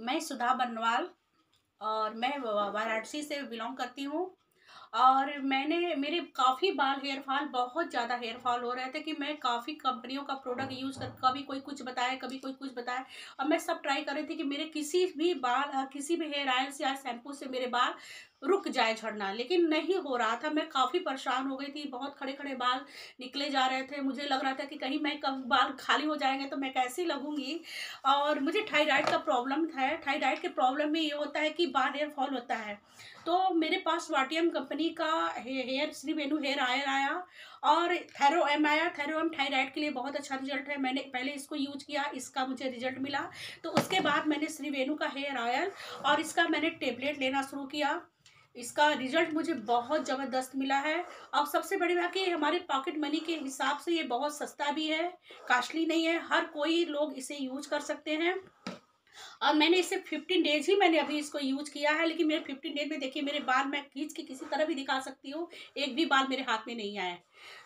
मैं सुधा बनवाल और मैं वाराणसी से बिलोंग करती हूँ और मैंने मेरे काफ़ी बाल हेयर फॉल बहुत ज़्यादा हेयर फॉल हो रहे थे कि मैं काफ़ी कंपनियों का प्रोडक्ट हाँ। यूज़ कर कभी कोई कुछ बताए कभी कोई कुछ बताए और मैं सब ट्राई कर रही थी कि मेरे किसी भी बाल किसी भी हेयर ऑयल से या शैम्पू से मेरे बाल रुक जाए झड़ना लेकिन नहीं हो रहा था मैं काफ़ी परेशान हो गई थी बहुत खड़े खड़े बाल निकले जा रहे थे मुझे लग रहा था कि कहीं मैं कब बाल खाली हो जाएंगे तो मैं कैसी लगूंगी और मुझे थायराइड का प्रॉब्लम है थायराइड के प्रॉब्लम में ये होता है कि बाल हेयर फॉल होता है तो मेरे पास वाटियम कंपनी का हेयर श्री वेनू हेयर आयर आया और थैरो एम आया थैरो एम थायराइड के लिए बहुत अच्छा रिजल्ट है मैंने पहले इसको यूज किया इसका मुझे रिजल्ट मिला तो उसके बाद मैंने श्री वेनू का हेयर आयल और इसका मैंने टेबलेट लेना शुरू किया इसका रिजल्ट मुझे बहुत ज़बरदस्त मिला है और सबसे बड़ी बात कि हमारे पॉकेट मनी के हिसाब से ये बहुत सस्ता भी है कास्टली नहीं है हर कोई लोग इसे यूज कर सकते हैं और मैंने इसे फिफ्टीन डेज ही मैंने अभी इसको यूज किया है लेकिन मेरे फिफ्टीन डेज में देखिए मेरे बाल मैं खींच के किसी तरह भी दिखा सकती हूँ एक भी बाल मेरे हाथ में नहीं आया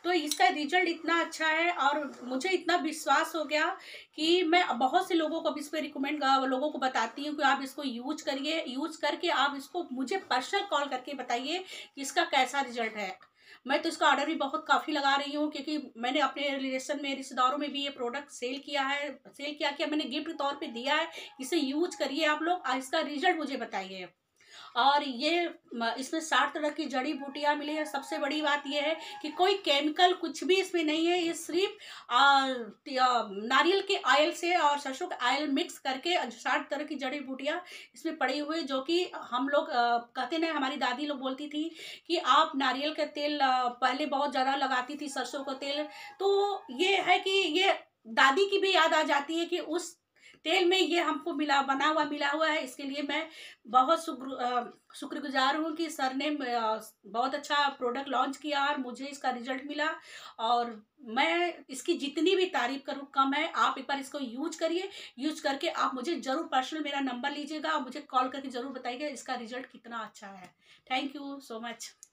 तो इसका रिजल्ट इतना अच्छा है और मुझे इतना विश्वास हो गया कि मैं बहुत से लोगों को इस पर रिकमेंड लोगों को बताती हूँ कि आप इसको यूज करिए यूज करके आप इसको मुझे पर्सनल कॉल करके बताइए कि इसका कैसा रिजल्ट है मैं तो इसका ऑर्डर भी बहुत काफ़ी लगा रही हूँ क्योंकि मैंने अपने रिलेशन में रिश्तेदारों में भी ये प्रोडक्ट सेल किया है सेल किया कि मैंने गिफ्ट तौर पर दिया है इसे यूज करिए आप लोग इसका रिजल्ट मुझे बताइए और ये इसमें सात तरह की जड़ी बूटियाँ मिली है सबसे बड़ी बात यह है कि कोई केमिकल कुछ भी इसमें नहीं है ये सिर्फ नारियल के ऑयल से और सरसों के ऑयल मिक्स करके सात तरह की जड़ी बूटियाँ इसमें पड़ी हुई जो कि हम लोग कहते ना हमारी दादी लोग बोलती थी कि आप नारियल का तेल पहले बहुत ज़्यादा लगाती थी सरसों का तेल तो ये है कि ये दादी की भी याद आ जाती है कि उस तेल में ये हमको मिला बना हुआ मिला हुआ है इसके लिए मैं बहुत शुक्र शुक्रगुजार हूँ कि सर ने बहुत अच्छा प्रोडक्ट लॉन्च किया और मुझे इसका रिजल्ट मिला और मैं इसकी जितनी भी तारीफ करूँ कम है आप एक बार इसको यूज करिए यूज करके आप मुझे ज़रूर पर्सनल मेरा नंबर लीजिएगा और मुझे कॉल करके ज़रूर बताइएगा इसका रिजल्ट कितना अच्छा है थैंक यू सो मच